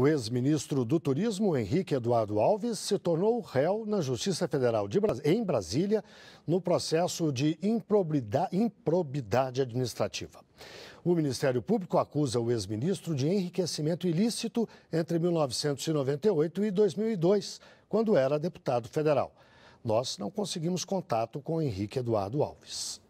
O ex-ministro do Turismo, Henrique Eduardo Alves, se tornou réu na Justiça Federal de, em Brasília no processo de improbidade, improbidade administrativa. O Ministério Público acusa o ex-ministro de enriquecimento ilícito entre 1998 e 2002, quando era deputado federal. Nós não conseguimos contato com Henrique Eduardo Alves.